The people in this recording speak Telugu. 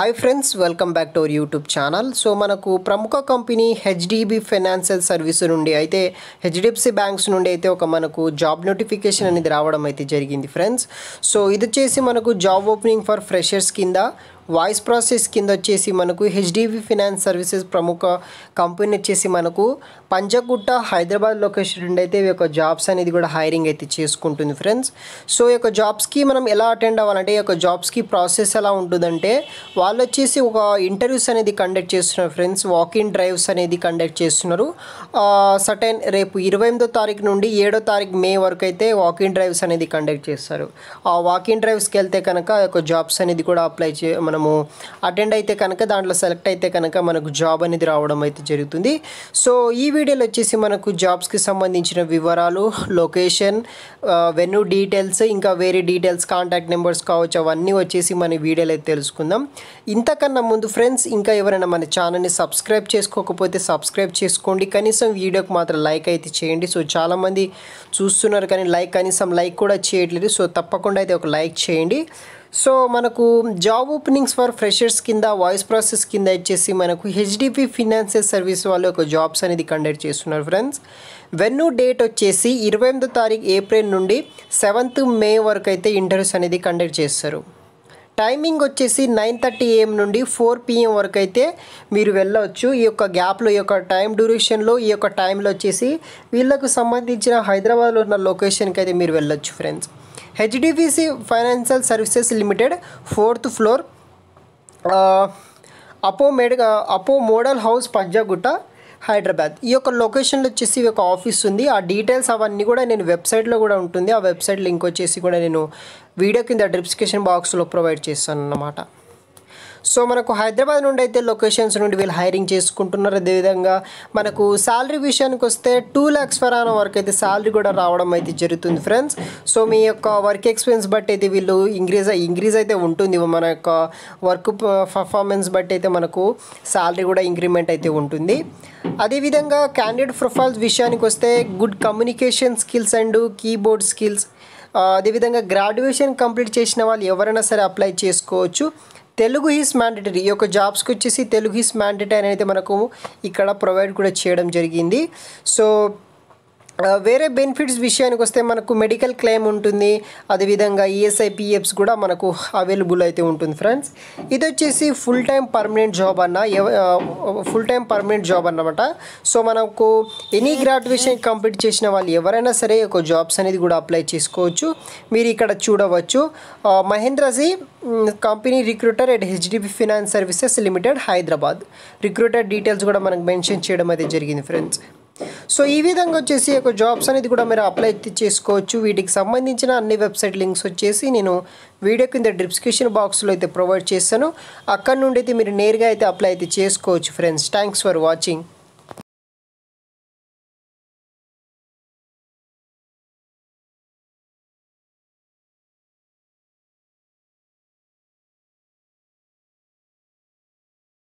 hi friends welcome back to our YouTube channel so మనకు ప్రముఖ కంపెనీ హెచ్డిబి ఫైనాన్షియల్ సర్వీస్ నుండి అయితే హెచ్డిఎఫ్సి బ్యాంక్స్ నుండి అయితే ఒక మనకు జాబ్ నోటిఫికేషన్ అనేది రావడం అయితే జరిగింది ఫ్రెండ్స్ సో ఇది వచ్చేసి మనకు జాబ్ ఓపెనింగ్ ఫర్ ఫ్రెషర్స్ కింద వాయిస్ ప్రాసెస్ కింద వచ్చేసి మనకు హెచ్డిబి ఫినాన్స్ సర్వీసెస్ ప్రముఖ కంపెనీ వచ్చేసి మనకు పంజగుట్ట హైదరాబాద్ లొకేషన్ నుండి అయితే ఈ యొక్క జాబ్స్ అనేది కూడా హైరింగ్ అయితే చేసుకుంటుంది ఫ్రెండ్స్ సో ఈ యొక్క జాబ్స్కి మనం ఎలా అటెండ్ అవ్వాలంటే ఈ యొక్క జాబ్స్కి ప్రాసెస్ ఎలా ఉంటుందంటే వాళ్ళు వచ్చేసి ఒక ఇంటర్వ్యూస్ అనేది కండక్ట్ చేస్తున్నారు ఫ్రెండ్స్ వాకింగ్ డ్రైవ్స్ అనేది కండక్ట్ చేస్తున్నారు సటైన్ రేపు ఇరవై ఎనిమిదో తారీఖు నుండి ఏడో తారీఖు మే వరకు అయితే వాకింగ్ డ్రైవ్స్ అనేది కండక్ట్ చేస్తారు ఆ వాకింగ్ డ్రైవ్స్కి వెళ్తే కనుక యొక్క జాబ్స్ అనేది కూడా అప్లై చే మనం మనము అటెండ్ అయితే కనుక దాంట్లో సెలెక్ట్ అయితే కనుక మనకు జాబ్ అనేది రావడం అయితే జరుగుతుంది సో ఈ వీడియోలో వచ్చేసి మనకు జాబ్స్కి సంబంధించిన వివరాలు లొకేషన్ వెన్యూ డీటెయిల్స్ ఇంకా వేరే డీటెయిల్స్ కాంటాక్ట్ నెంబర్స్ కావచ్చు అవన్నీ వచ్చేసి మన వీడియోలో అయితే తెలుసుకుందాం ఇంతకన్నా ముందు ఫ్రెండ్స్ ఇంకా ఎవరైనా మన ఛానల్ని సబ్స్క్రైబ్ చేసుకోకపోతే సబ్స్క్రైబ్ చేసుకోండి కనీసం వీడియోకి మాత్రం లైక్ అయితే చేయండి సో చాలామంది చూస్తున్నారు కానీ లైక్ కనీసం లైక్ కూడా చేయట్లేదు సో తప్పకుండా అయితే ఒక లైక్ చేయండి సో మనకు జాబ్ ఓపెనింగ్స్ ఫర్ ఫ్రెషర్స్ కింద వాయిస్ ప్రాసెస్ కింద ఇచ్చేసి మనకు హెచ్డిపి ఫినాన్షియల్ సర్వీస్ వాళ్ళు ఒక జాబ్స్ అనేది కండక్ట్ చేస్తున్నారు ఫ్రెండ్స్ వెన్ను డేట్ వచ్చేసి ఇరవై ఎనిమిదో తారీఖు ఏప్రిల్ నుండి సెవెంత్ మే వరకు అయితే ఇంటర్వ్యూస్ అనేది కండక్ట్ చేస్తారు టైమింగ్ వచ్చేసి నైన్ థర్టీ ఏఎం నుండి ఫోర్ పిఎం వరకు అయితే మీరు వెళ్ళవచ్చు ఈ యొక్క గ్యాప్లో ఈ యొక్క టైం డ్యూరేషన్లో ఈ యొక్క టైంలో వచ్చేసి వీళ్ళకు సంబంధించిన హైదరాబాద్లో ఉన్న లొకేషన్కి అయితే మీరు వెళ్ళొచ్చు friends HDPC financial services limited fourth floor అపో మెడ్ అపో మోడల్ హౌస్ పంజాగుట్ట హైదరాబాద్ ఈ యొక్క లొకేషన్లో వచ్చేసి ఒక ఆఫీస్ ఉంది ఆ డీటెయిల్స్ అవన్నీ కూడా నేను వెబ్సైట్లో కూడా ఉంటుంది ఆ వెబ్సైట్ లింక్ వచ్చేసి కూడా నేను వీడియో కింద డిస్క్రిప్షన్ బాక్స్లో ప్రొవైడ్ చేస్తాను అన్నమాట సో మనకు హైదరాబాద్ నుండి అయితే లొకేషన్స్ నుండి వీళ్ళు హైరింగ్ చేసుకుంటున్నారు అదేవిధంగా మనకు శాలరీ విషయానికి వస్తే టూ ల్యాక్స్ ఫర్ అన్ వరకు అయితే శాలరీ కూడా రావడం అయితే జరుగుతుంది ఫ్రెండ్స్ సో మీ యొక్క వర్క్ ఎక్స్పీరియన్స్ బట్టి అయితే వీళ్ళు ఇంక్రీజ్ ఇంక్రీజ్ అయితే ఉంటుంది మన యొక్క వర్క్ పర్ఫార్మెన్స్ బట్టి అయితే మనకు శాలరీ కూడా ఇంక్రిమెంట్ అయితే ఉంటుంది అదేవిధంగా క్యాండిడేట్ ప్రొఫైల్స్ విషయానికి వస్తే good communication skills and keyboard skills అదేవిధంగా గ్రాడ్యుయేషన్ కంప్లీట్ చేసిన వాళ్ళు ఎవరైనా సరే అప్లై చేసుకోవచ్చు తెలుగు ఈజ్ మ్యాండేటరీ ఈ యొక్క జాబ్స్కి వచ్చేసి తెలుగు ఈజ్ మ్యాండేటరీ అనేది మనకు ఇక్కడ ప్రొవైడ్ కూడా చేయడం జరిగింది సో వేరే బెనిఫిట్స్ విషయానికి వస్తే మనకు మెడికల్ క్లెయిమ్ ఉంటుంది అదేవిధంగా ఈఎస్ఐ e పిఎఫ్స్ e కూడా మనకు అవైలబుల్ అయితే ఉంటుంది ఫ్రెండ్స్ ఇది వచ్చేసి ఫుల్ టైం పర్మనెంట్ జాబ్ అన్న ఫుల్ టైం పర్మనెంట్ జాబ్ అన్నమాట సో మనకు ఎనీ గ్రాడ్యుయేషన్ కంప్లీట్ చేసిన వాళ్ళు ఎవరైనా సరే ఒక జాబ్స్ అనేది కూడా అప్లై చేసుకోవచ్చు మీరు ఇక్కడ చూడవచ్చు Mahendraji company recruiter at HDP finance services limited Hyderabad recruiter details కూడా మనకు మెన్షన్ చేయడం అయితే జరిగింది ఫ్రెండ్స్ సో ఈ విధంగా వచ్చేసి ఒక జాబ్స్ అనేది కూడా మీరు అప్లై చేసుకోవచ్చు వీటికి సంబంధించిన అన్ని వెబ్సైట్ లింక్స్ వచ్చేసి నేను వీడియో కింద డిస్క్రిప్షన్ బాక్స్లో అయితే ప్రొవైడ్ చేస్తాను అక్కడ నుండి అయితే మీరు నేరుగా అయితే అప్లై అయితే చేసుకోవచ్చు ఫ్రెండ్స్ థ్యాంక్స్ ఫర్ వాచింగ్